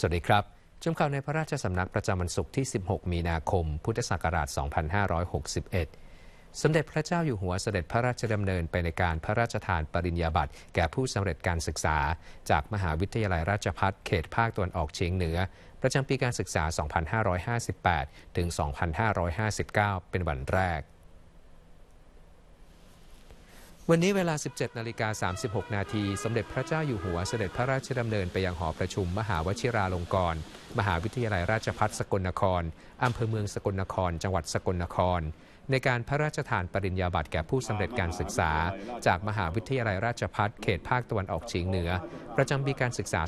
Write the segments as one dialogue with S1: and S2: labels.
S1: สวัสดีครับ ชมข่าวในพระราชสำนักประจำวันศุกร์ที่ 16 มีนาคม พุทธศักราช 2561 สมเด็จพระเจ้าอยู่หัวเสด็จพระราชดำเนินไปในการพระราชทานปริญญาบัตรแก่ผู้สำเร็จการศึกษา จากมหาวิทยาลัยราชพัฒเขตภาคตะวันออกเฉียงเหนือ ประจำปีการศึกษา 2558 ถึง 2559 เป็นวันแรกวันนี้เวลา 17นาฬิกา36 นาทีสมเด็จพระเจ้าอยู่หัวเสด็จพระราชดำเนินไปยังหอประชุม มหาวชิราลงกรณ์มหาวิทยาลัยราชพัฒสกลนครอำเภอเมืองสกลนคร จังหวัดสกลนคร ในการพระราชทานปริญญาบัตรแก่ผู้สำเร็จการศึกษา จากมหาวิทยาลัยราชพัฒเขตภาคตะวันออกเฉียงเหนือ ประจำปีการศึกษา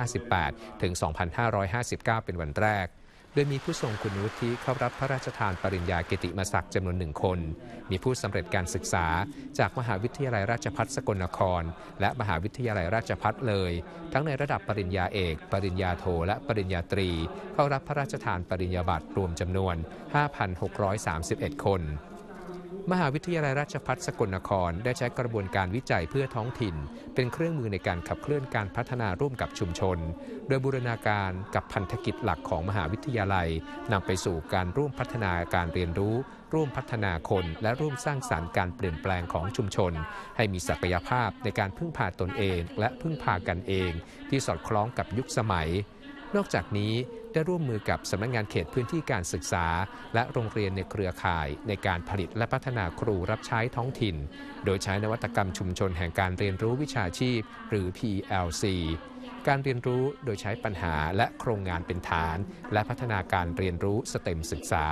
S1: 2558ถึง2559 เป็นวันแรกดยมีผู้ทรงคุณวุฒิเข้ารับพระราชทานปริญญาเกติมศักดิ์จำนวนหนึ่งคน มีผู้สำเร็จการศึกษา จากมหาวิทยาลัยราชพัฒสกลนคร และมหาวิทยาลัยราชพัฒเลย ทั้งในระดับปริญญาเอก ปริญญาโทและปริญญาตรีเข้ารับพระราชทานปริญญาบัตรรวมจำนวน 5,631 คนมหาวิทยาลัยราชภัฏสกลนครได้ใช้กระบวนการวิจัยเพื่อท้องถิ่น เป็นเครื่องมือในการขับเคลื่อนการพัฒนาร่วมกับชุมชน โดยบูรณาการกับพันธกิจหลักของมหาวิทยาลัยนำไปสู่การร่วมพัฒนาการเรียนรู้ ร่วมพัฒนาคนและร่วมสร้างสารรค์การเปลี่ยนแปลงของชุมชน ให้มีศักยภาพในการพึ่งพาตนเอง และพึ่งพากันเอง ที่สอดคล้องกับยุคสมัย นอกจากนี้ได้ร่วมมือกับสำนักงงานเขตพื้นที่การศึกษา และโรงเรียนในเครือข่าย ในการผลิตและพัฒนาครูรับใช้ท้องถิ่น โดยใช้นวัตกรรมชุมชนแห่งการเรียนรู้วิชาชีพ หรือ PLC การเรียนรู้โดยใช้ปัญหาและโครงงานเป็นฐาน และพัฒนาการเรียนรู้สเต็มศึกษา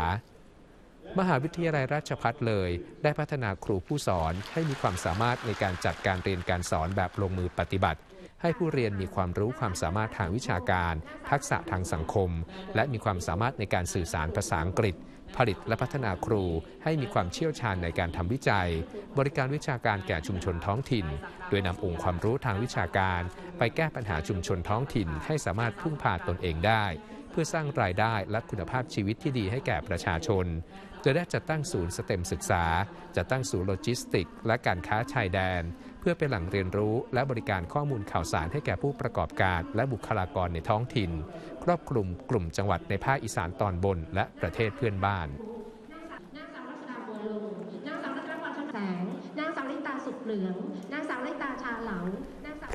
S1: มหาวิทยาลัยราชพัฒเลยได้พัฒนาครูผู้สอนให้มีความสามารถในการจัดการเรียนการสอนแบบลงมือปฏิบัติให้ผู้เรียนมีความรู้ความสามารถทางวิชาการ ทักษะทางสังคม และมีความสามารถในการสื่อสารภาษาอังกฤษ ผลิตและพัฒนาครูให้มีความเชี่ยวชาญในการทำวิจัย บริการวิชาการแก่ชุมชนท้องถิ่น โดยนำองค์ความรู้ทางวิชาการไปแก้ปัญหาชุมชนท้องถิ่นให้สามารถพึ่งพาตนเองได้ เพื่อสร้างรายได้และคุณภาพชีวิตที่ดีให้แก่ประชาชนโดยได้จัดตั้งศูนย์สเต็มศึกษา จัดตั้งศูนย์โลจิสติกและการค้าชายแดน เพื่อเป็นแหล่งเรียนรู้และบริการข้อมูลข่าวสารให้แก่ผู้ประกอบการ และบุคลากรในท้องถิ่น ครอบคลุมกลุ่มจังหวัดในภาคอีสานตอนบนและประเทศเพื่อนบ้านนางสาวลิตาสุขเหลือง นางสาวลิตาชาเหลา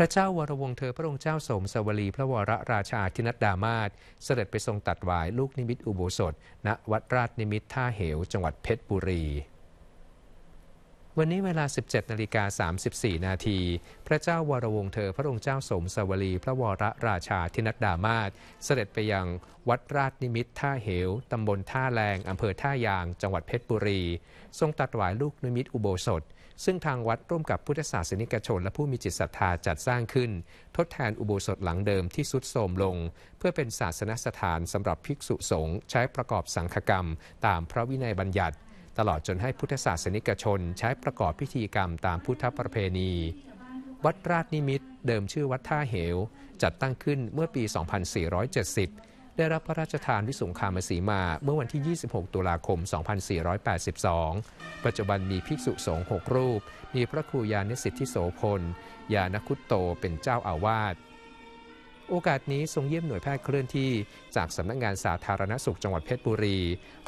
S1: พระเจ้าวรวงเธอพระองค์เจ้าสมสวลีพระวรราชาธินัดดามาศเสด็จไปทรงตัดวายลูกนิมิตอุโบสถ ณวัดราชนิมิตท่าเหว จังหวัดเพชรบุรี วันนี้เวลา 17นาฬิกา34นาทีพระเจ้าวรวงเธอพระองค์เจ้าสมสวลีพระวรราชาธินัดดามาศเสด็จไปยังวัดราชนิมิตท่าเหวตำบลท่าแรงอำเภอท่ายางจังหวัดเพชรบุรี ทรงตัดวายลูกนิมิตอุโบสถซึ่งทางวัดร่วมกับพุทธศาสนิกชนและผู้มีจิตศรัทธาจัดสร้างขึ้น ทดแทนอุโบสถหลังเดิมที่สุดโทรมลง เพื่อเป็นศาสนสถานสำหรับภิกษุสงฆ์ใช้ประกอบสังฆกรรม ตามพระวินัยบัญญัติ ตลอดจนให้พุทธศาสนิกชน ใช้ประกอบพิธีกรรมตามพุทธประเพณี วัดราชนิมิตเดิมชื่อวัดท่าเหว จัดตั้งขึ้นเมื่อปี 2470ได้รับพระราชทานวิสุงคามสีมาเมื่อวันที่ 26 ตุลาคม 2482 ปัจจุบันมีภิกษุสงฆ์ 6 รูป มีพระครูยานิสิทธิโสพล ยานคุตโตเป็นเจ้าอาวาส โอกาสนี้ทรงเยี่ยมหน่วยแพทย์เคลื่อนที่จากสำนักงงานสาธารณสุขจังหวัดเพชรบุรี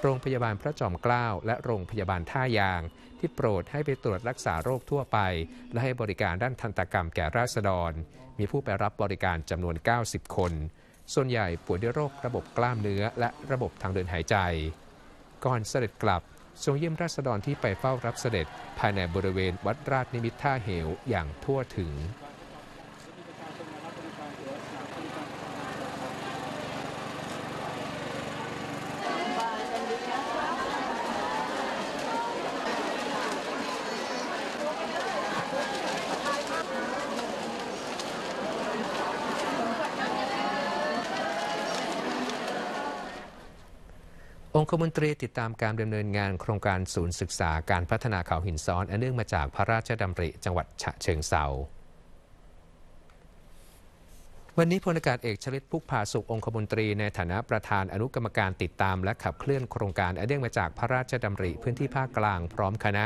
S1: โรงพยาบาลพระจอมเกล้าและโรงพยาบาลท่ายาง ที่โปรดให้ไปตรวจรักษาโรคทั่วไป และให้บริการด้านทันตกรรมแก่ราษฎร มีผู้ไปรับบริการจำนวน 90 คนส่วนใหญ่ป่วยด้วยโรคระบบกล้ามเนื้อและระบบทางเดินหายใจ ก่อนเสด็จกลับทรงเยี่ยมราษฎรที่ไปเฝ้ารับเสด็จ ภายในบริเวณวัดราชนิมิตท่าเหวอย่างทั่วถึงองคมนตรีติดตามการดำเนินงานโครงการศูนย์ศึกษา การพัฒนาเขาหินซ้อนอันเนื่องมาจากพระราชดำริ จังหวัดฉะเชิงเซาวันนี้พลอากาศเอกชลิตพุกพาสุของคมนตรีในฐานะประธานอนุกรรมการติดตามและขับเคลื่อนโครงการอันเนื่องมาจากพระราชดำริพื้นที่ภาคกลาง พร้อมคณะ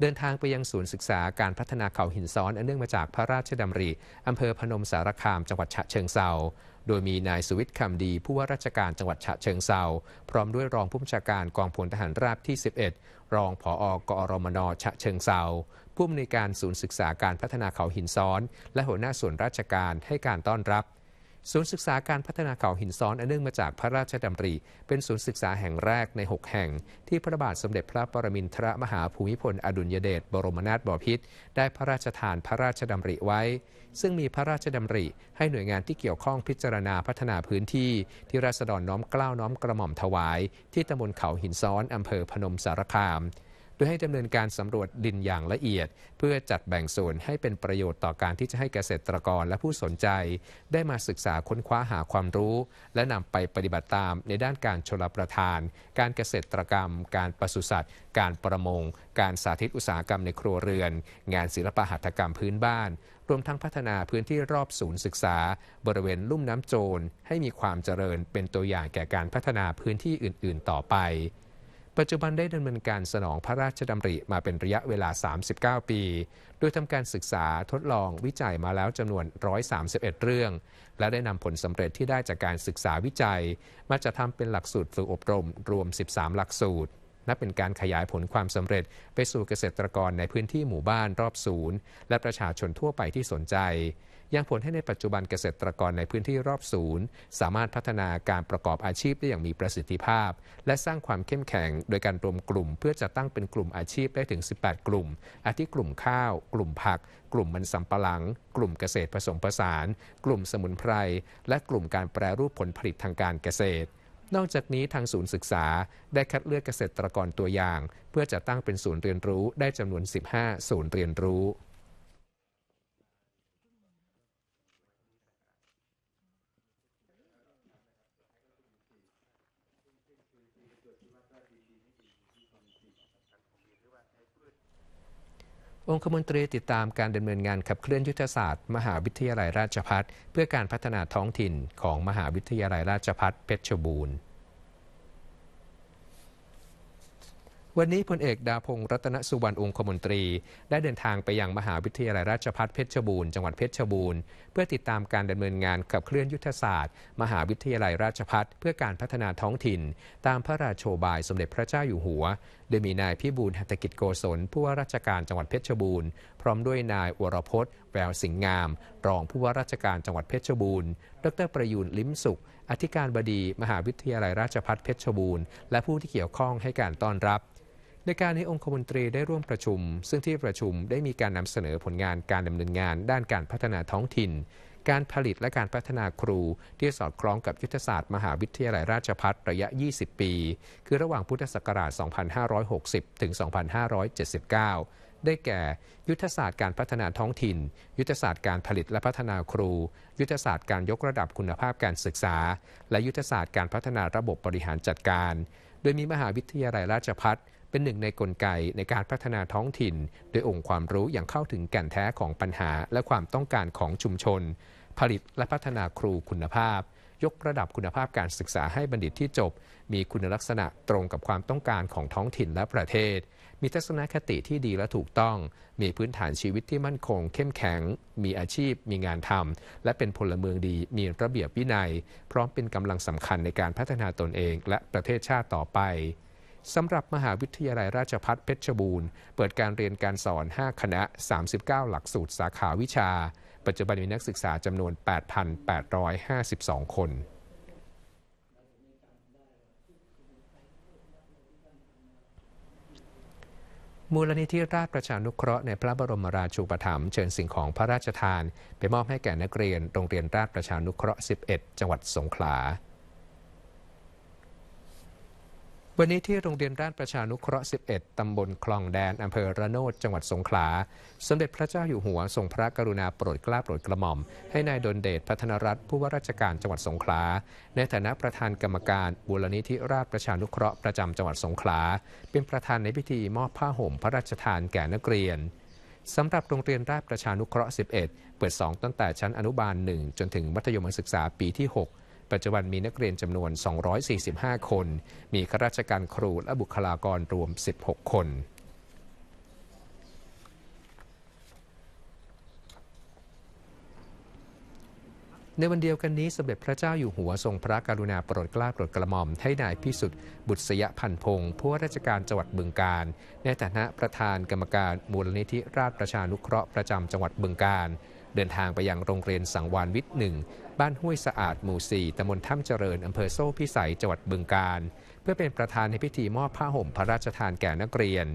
S1: เดินทางไปยังศูนย์ศึกษาการพัฒนาเขาหินซ้อนอันเนื่องมาจากพระราชดำริอำเภอพนมสารคาม จังหวัดฉะเชิงเซาโดยมีนายสุวิทย์คำดีผู้ว่าราชการจังหวัดฉะเชิงเซาพร้อมด้วยรองผู้บัญชาการกองพลทหารราบที่ 11 รองผอกอรมนฉะเชิงเซาผู้อำนวยการศูนย์ศึกษาการพัฒนาเขาหินซ้อน และหัวหน้าส่วนราชการให้การต้อนรับศูนย์ศึกษาการพัฒนาเขาหินซ้อนอันเนื่องมาจากพระราชดำริเป็นศูนย์ศึกษาแห่งแรกใน 6 แห่ง ที่พระบาทสมเด็จพระปรมินทรมหาภูมิพลอดุลยเดชบรมนาถบพิตรได้พระราชทานพระราชดำริไว้ ซึ่งมีพระราชดำริ ให้หน่วยงานที่เกี่ยวข้องพิจารณาพัฒนาพื้นที่ ที่ราษฎรน้อมเกล้าน้อมกระหม่อมถวาย ที่ตำบลเขาหินซ้อนอำเภอพนมสารคามโดยให้ดำเนินการสำรวจดินอย่างละเอียด เพื่อจัดแบ่งส่วนให้เป็นประโยชน์ต่อการที่จะให้เกษตรกรและผู้สนใจ ได้มาศึกษาค้นคว้าหาความรู้ และนำไปปฏิบัติตามในด้านการชลประทาน การเกษตรกรรม การปศุสัตว์ การประมง การสาธิตอุตสาหกรรมในครัวเรือนงานศิลปหัตถกรรมพื้นบ้าน รวมทั้งพัฒนาพื้นที่รอบศูนย์ศึกษา บริเวณลุ่มน้ำโจร ให้มีความเจริญเป็นตัวอย่างแก่การพัฒนาพื้นที่อื่น ๆ ต่อไปปัจจุบันได้ดำเนินการสนองพระราชดำริมาเป็นระยะเวลา 39 ปี โดยทำการศึกษาทดลองวิจัยมาแล้วจำนวน 131 เรื่อง และได้นำผลสำเร็จที่ได้จากการศึกษาวิจัย มาจะทำเป็นหลักสูตรฝึกอบรมรวม 13 หลักสูตร นับเป็นการขยายผลความสำเร็จไปสู่เกษตรกรในพื้นที่หมู่บ้านรอบศูนย์ และประชาชนทั่วไปที่สนใจยังผลให้ในปัจจุบันเกษตรกรในพื้นที่รอบศูนย์ สามารถพัฒนาการประกอบอาชีพได้อย่างมีประสิทธิภาพ และสร้างความเข้มแข็ง โดยการรวมกลุ่ม เพื่อจะตั้งเป็นกลุ่มอาชีพได้ถึง 18 กลุ่ม อาทิกลุ่มข้าว กลุ่มผัก กลุ่มมันสำปะหลัง กลุ่มเกษตรผสมผสาน กลุ่มสมุนไพร และกลุ่มการแปรรูปผลผลิตทางการเกษตร นอกจากนี้ทางศูนย์ศึกษาได้คัดเลือกเกษตรกรตัวอย่าง เพื่อจะตั้งเป็นศูนย์เรียนรู้ ได้จำนวน 15 ศูนย์เรียนรู้องคมนตรีติดตามการดำเนินงานขับเคลื่อนยุทธศาสตร์ มหาวิทยาลัยราชพัฒเพื่อการพัฒนาท้องถิ่นของมหาวิทยาลัยราชพัฒเพชรบูรณ์ วันนี้พลเอกดาพงศ์รัตนสุวรรณองคมนตรีได้เดินทางไปยังมหาวิทยาลัยราชพัฒเพชรบูรณ์จังหวัดเพชรบูรณ์เพื่อติดตามการดำเนินงานขับเคลื่อนยุทธศาสตร์มหาวิทยาลัยราชพัฒเพื่อการพัฒนาท้องถิ่น ตามพระราชโชบายสมเด็จพระเจ้าอยู่หัวดยมีนายพิบูลหัตกิจโกศลผู้ว่าราชการจังหวัดเพชรบูรณ์พร้อมด้วยนายอรพจน์แววสิงงาม รองผู้ว่าราชการจังหวัดเพชรบูรณ์ ดรประยูนลิ้มสุข อธิการบดี มหาวิทยาลัยราชภัฏเพชรบูรณ์และผู้ที่เกี่ยวข้องให้การต้อนรับ ในการให้องคมนตรีได้ร่วมประชุม ซึ่งที่ประชุมได้มีการนำเสนอผลงานการดำเนินงานด้านการพัฒนาท้องถิ่นการผลิตและการพัฒนาครูที่สอดคล้องกับยุทธศาสตร์มหาวิทยาลัยราชพัฒระยะ 20 ปี คือระหว่างพุทธศักราช 2560ถึง2579 ได้แก่ ยุทธศาสตร์การพัฒนาท้องถิ่น ยุทธศาสตร์การผลิตและพัฒนาครู ยุทธศาสตร์การยกระดับคุณภาพการศึกษา และยุทธศาสตร์การพัฒนาระบบบริหารจัดการ โดยมีมหาวิทยาลัยราชพัฒเป็นหนึ่งในนกลไกในการพัฒนาท้องถิ่นโดยองค์ความรู้อย่างเข้าถึงแก่นแท้ของปัญหาและความต้องการของชุมชนผลิตและพัฒนาครูคุณภาพ ยกระดับคุณภาพการศึกษาให้บัณฑิตที่จบมีคุณลักษณะตรงกับความต้องการของท้องถิ่นและประเทศ มีทัศนคติที่ดีและถูกต้อง มีพื้นฐานชีวิตที่มั่นคงเข้มแข็ง มีอาชีพมีงานทำและเป็นพลเมืองดี มีระเบียบวินัยพร้อมเป็นกำลังสำคัญในการพัฒนาตนเองและประเทศชาติต่อไปสำหรับมหาวิทยาลัยราชพัฒเพชรบูรณ์เปิดการเรียนการสอน 5 คณะ 39 หลักสูตรสาขาวิชา ปัจจุบันมีนักศึกษาจำนวน 8,852 คน มูลนิธิราชประชานุเคราะห์ในพระบรมราชูปถัมภ์เชิญสิ่งของพระราชทานไปมอบให้แก่นักเรียนโรงเรียนราชประชานุเคราะห์ 11 จังหวัดสงขลาวันนี้ที่โรงเรียนราชประชานุเคราะห์ 11 ตำบลคลองแดนอำเภอระโนดจังหวัดสงขลา สมเด็จพระเจ้าอยู่หัวทรงพระกรุณาโปรดเกล้าโปรดกระหม่อม ให้นายดลเดชพัฒนรัฐผู้ว่าราชการจังหวัดสงขลา ในฐานะประธานกรรมการบูรณิธิราชประชานุเคราะห์ประจำจังหวัดสงขลา เป็นประธานในพิธีมอบผ้าห่มพระราชทานแก่นักเรียนสำหรับโรงเรียนราชประชานุเคราะห์ 11 เปิด 2 ตั้งแต่ชั้นอนุบาล1จนถึงมัธยมศึกษาปีที่ 6ปัจจุบันมีนักเรียนจำนวน 245 คน มีข้าราชการครูและบุคลากรรวม 16 คน ในวันเดียวกันนี้สมเด็จพระเจ้าอยู่หัวทรงพระกรุณาโปรดเกล้าโปรดกระหม่อม ให้นาย พิสุทธิ์บุตรสยพันพงศ์ผู้ว่าราชการจังหวัดบึงการ ในฐานะประธานกรรมการ มูลนิธิราชประชานุเคราะห์ประจำจังหวัดบึงการเดินทางไปยังโรงเรียนสังวานวิทย์หนึ่ง บ้านห้วยสะอาด หมู่ 4ตำบลถ้ำเจริญอำเภอโซ่พิสัย จังหวัดบึงกาฬ เพื่อเป็นประธานในพิธี มอบผ้าห่มพระราชทานแก่นักเรียน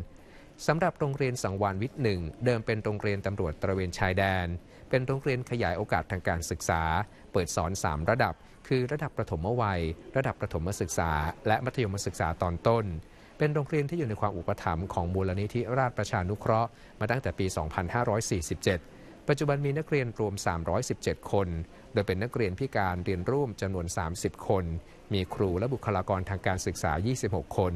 S1: สำหรับโรงเรียนสังวานวิทย์หนึ่ง เดิมเป็นโรงเรียนตำรวจ ตระเวนชายแดน เป็นโรงเรียนขยายโอกาสทางการศึกษา เปิดสอน 3 ระดับ คือระดับประถมวัย ระดับประถมศึกษา และมัธยมศึกษาตอนต้น เป็นโรงเรียนที่อยู่ในความอุปถัมภ์ของมูลนิธิราชประชานุเคราะห์ มาตั้งแต่ปี 2547ปัจจุบันมีนักเรียนรวม 317 คน โดยเป็นนักเรียนพิการเรียนร่วมจำนวน 30 คน มีครูและบุคลากรทางการศึกษา 26 คน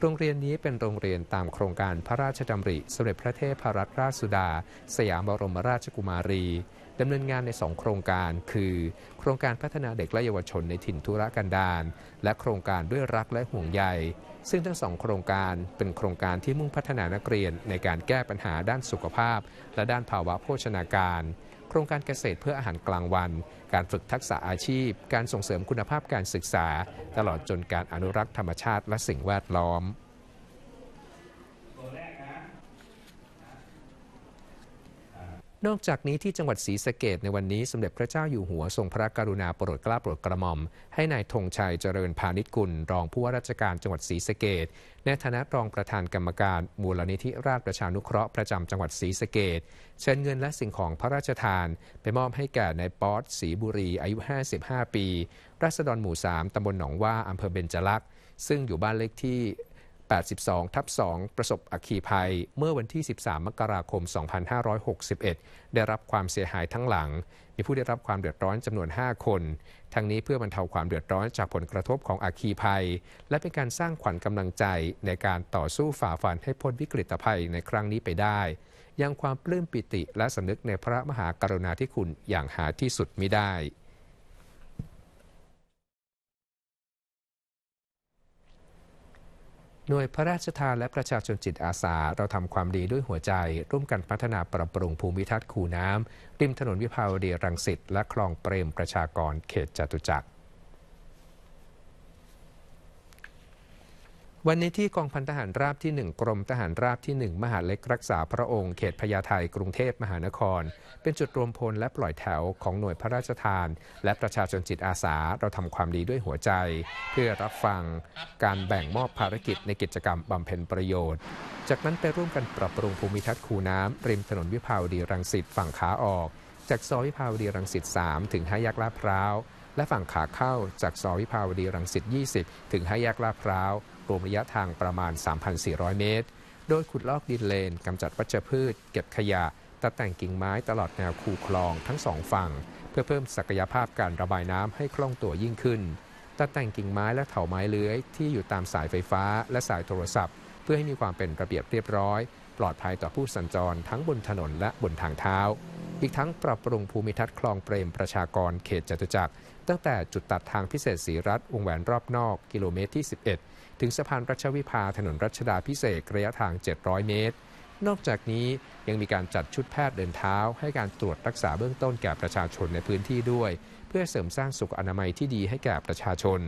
S1: โรงเรียนนี้เป็นโรงเรียนตามโครงการพระราชดำริ สมเด็จพระเทพรัตนราชสุดา สยามบรมราชกุมารีดำเนินงานใน 2 โครงการ คือ โครงการพัฒนาเด็กและเยาวชนในถิ่นทุรกันดารและโครงการด้วยรักและห่วงใยซึ่งทั้งสองโครงการเป็นโครงการที่มุ่งพัฒนานักเรียนในการแก้ปัญหาด้านสุขภาพ และด้านภาวะโภชนาการ โครงการเกษตรเพื่ออาหารกลางวัน การฝึกทักษะอาชีพ การส่งเสริมคุณภาพการศึกษา ตลอดจนการอนุรักษ์ธรรมชาติและสิ่งแวดล้อมนอกจากนี้ที่จังหวัดศรีสะเกดในวันนี้สมเด็จพระเจ้าอยู่หัวทรงพระกรุณาโปรดเกล้าโปรดกระหม่อม ให้ในายธงชัยเจริญพาณิชกุลรองผู้ว่าราชการจังหวัดศรีสะเกดในฐานะรองประธานกรรมการมูลนิธิราชประชานุเคราะห์ประจำจังหวัดศรีสะเกดเชิญเงินและสิ่งของพระราชทานไปมอบให้แก่นายป๊อตศรีบุรีอายุ 55 ปี ราษฎรหมู่3ตำบลหนองว่าอำเภอเบญจลักษณ์ซึ่งอยู่บ้านเลขที่82ทับ2ประสบอัคคีภัยเมื่อวันที่ 13 มกราคม 2561 ได้รับความเสียหายทั้งหลัง มีผู้ได้รับความเดือดร้อนจำนวน 5 คน ทั้งนี้เพื่อบรรเทาความเดือดร้อนจากผลกระทบของอัคคีภัย และเป็นการสร้างขวัญกำลังใจในการต่อสู้ฝ่าฟันให้พ้นวิกฤตภัยในครั้งนี้ไปได้ ยังความปลื้มปิติและสำนึกในพระมหากรุณาธิคุณอย่างหาที่สุดมิได้หน่วยพระราชทานและประชาชนจิตอาสา เราทำความดีด้วยหัวใจ ร่วมกันพัฒนาปรับปรุงภูมิทัศน์คูน้ำริมถนนวิภาวดีรังสิตและคลองเปรมประชากรเขตจตุจักรวันนี้ที่กองพันทหารราบที่ 1 กรมทหารราบที่ 1 มหาเล็กรักษาพระองค์เขตพญาไทกรุงเทพมหานคร เป็นจุดรวมพลและปล่อยแถวของหน่วยพระราชทาน และประชาชนจิตอาสาเราทำความดีด้วยหัวใจ เพื่อรับฟังการแบ่งมอบภารกิจในกิจกรรมบำเพ็ญประโยชน์ จากนั้นไปร่วมกันปรับปรุงภูมิทัศน์คูน้ำริมถนนวิภาวดีรังสิตฝั่งขาออก จากซอยวิภาวดีรังสิต3ถึงห้ายักลาพร้าวและฝั่งขาเข้าจากซอยวิภาวดีรังสิต20 ถึงห้ายักลาพร้าวรวมระยะทางประมาณ 3,400 เมตร โดยขุดลอกดินเลนกำจัดวัชพืช เก็บขยะ ตัดแต่งกิ่งไม้ตลอดแนวคูคลองทั้งสองฝั่ง เพื่อเพิ่มศักยภาพการระบายน้ำให้คล่องตัวยิ่งขึ้น ตัดแต่งกิ่งไม้และเถาไม้เลื้อย ที่อยู่ตามสายไฟฟ้าและสายโทรศัพท์ เพื่อให้มีความเป็นระเบียบเรียบร้อย ปลอดภัยต่อผู้สัญจรทั้งบนถนนและบนทางเท้า อีกทั้งปรับปรุงภูมิทัศน์คลองเปรมประชากรเขตจตุจักรตั้งแต่จุดตัดทางพิเศษสีรัฐวงแหวนรอบนอก กิโลเมตรที่11ถึงสะพานรัชวิภาถนนรัชดาพิเศษระยะทาง 700 เมตร นอกจากนี้ยังมีการจัดชุดแพทย์เดินเท้าให้การตรวจรักษาเบื้องต้นแก่ประชาชนในพื้นที่ด้วย เพื่อเสริมสร้างสุขอนามัยที่ดีให้แก่ประชาชน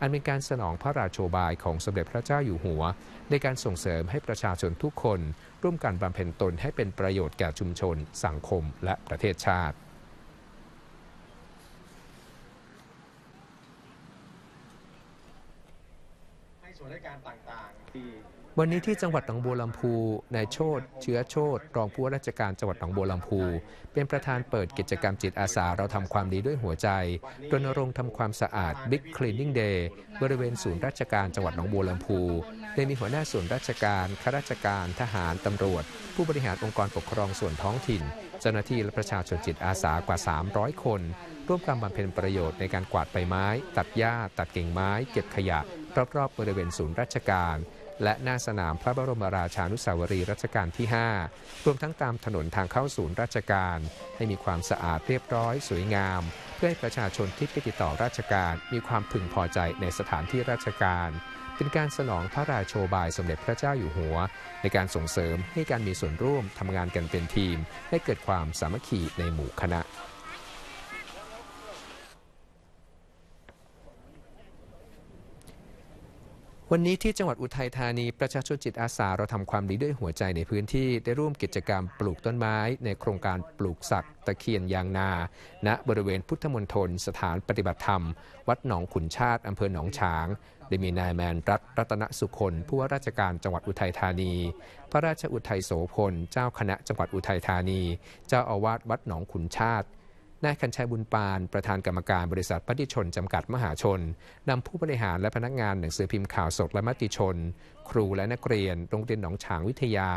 S1: อันเป็นการสนองพระราโชบายของสมเด็จพระเจ้าอยู่หัว ในการส่งเสริมให้ประชาชนทุกคน ร่วมกันบำเพ็ญตนให้เป็นประโยชน์แก่ชุมชน สังคม และประเทศชาติวันนี้ที่จังหวัดหนองบัวลำพู นายโชตเชื้อโชตรองผู้ว่าราชการจังหวัดหนองบัวลำพู เป็นประธานเปิดกิจกรรมจิตอาสาเราทำความดีด้วยหัวใจรณรงค์ทำความสะอาด Big Cleaning Day บริเวณศูนย์ราชการจังหวัดหนองบัวลำพูโดยมีหัวหน้าส่วนราชการข้าราชการ ทหารตำรวจ ผู้บริหารองค์กรปกครองส่วนท้องถิ่น เจ้าหน้าที่และประชาชนจิตอาสากว่า 300 คน ร่วมกันบำเพ็ญประโยชน์ในการกวาดใบไม้ ตัดหญ้าตัดกิ่งไม้เก็บขยะรอบๆบริเวณศูนย์ราชการ และหน้าสนามพระบรมราชานุสาวรีย์รัชกาลที่5รวมทั้งตามถนนทางเข้าศูนย์ราชการ ให้มีความสะอาดเรียบร้อยสวยงาม เพื่อให้ประชาชนที่ไปติดต่อราชการ มีความพึงพอใจในสถานที่ราชการ เป็นการสนองพระราโชบายสมเด็จพระเจ้าอยู่หัว ในการส่งเสริมให้การมีส่วนร่วมทำงานกันเป็นทีมให้เกิดความสามัคคีในหมู่คณะวันนี้ที่จังหวัดอุทัยธานี ประชาชนจิตอาสาเราทำความดีด้วยหัวใจในพื้นที่ได้ร่วมกิจกรรมปลูกต้นไม้ในโครงการปลูกสักตะเคียนยางนา ณบริเวณพุทธมณฑลสถานปฏิบัติธรรม วัดหนองขุนชาติ อำเภอหนองฉาง ได้มีนายแมนรัตรัตนสุคน ผู้ว่าราชการจังหวัดอุทัยธานี พระราชอุทัยโสพลเจ้าคณะจังหวัดอุทัยธานี เจ้าอาวาสวัดหนองขุนชาตินายคันชัยบุญปานประธานกรรมการบริษัทพัติชนจำกัดมหาชนนำผู้บริหารและพนักงานหนังสือพิมพ์ข่าวสดและมติชน ครูและนักเรียนโรงเรียนหนองฉางวิทยา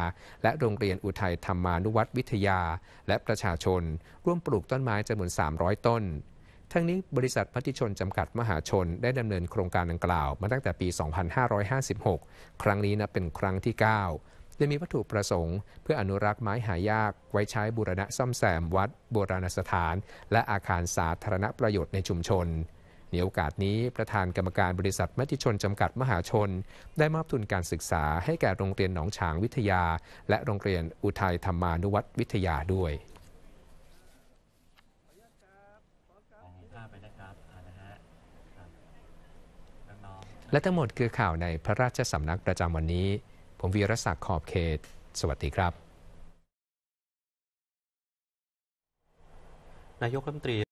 S1: และโรงเรียนอุทัยธรรมานุวัตรวิทยา และประชาชน ร่วมปลูกต้นไม้จำนวน 300 ต้น ทั้งนี้ บริษัทพัติชนจำกัดมหาชน ได้ดำเนินโครงการดังกล่าวมาตั้งแต่ปี 2556 ครั้งนี้นะเป็นครั้งที่ 9ดะมีวัตถุประสงค์เพื่ออนุรักษ์ไม้หายาก ไว้ใช้บูรณะซ่อมแซมวัดโบราณสถาน และอาคารสาธารณประโยชน์ในชุมชน ในโอกาสนี้ประธานกรรมการบริษัทมติชนจำกัดมหาชน ได้มอบทุนการศึกษาให้แก่โรงเรียนหนองฉางวิทยา และโรงเรียนอุทัยธรรมานุวัตรวิทยาด้วย และทั้งหมดคือข่าวในพระราชสำนักประจำวันนี้ผมวีรศักดิ์ขอบเขตสวัสดีครับ นายกรัฐมนตรี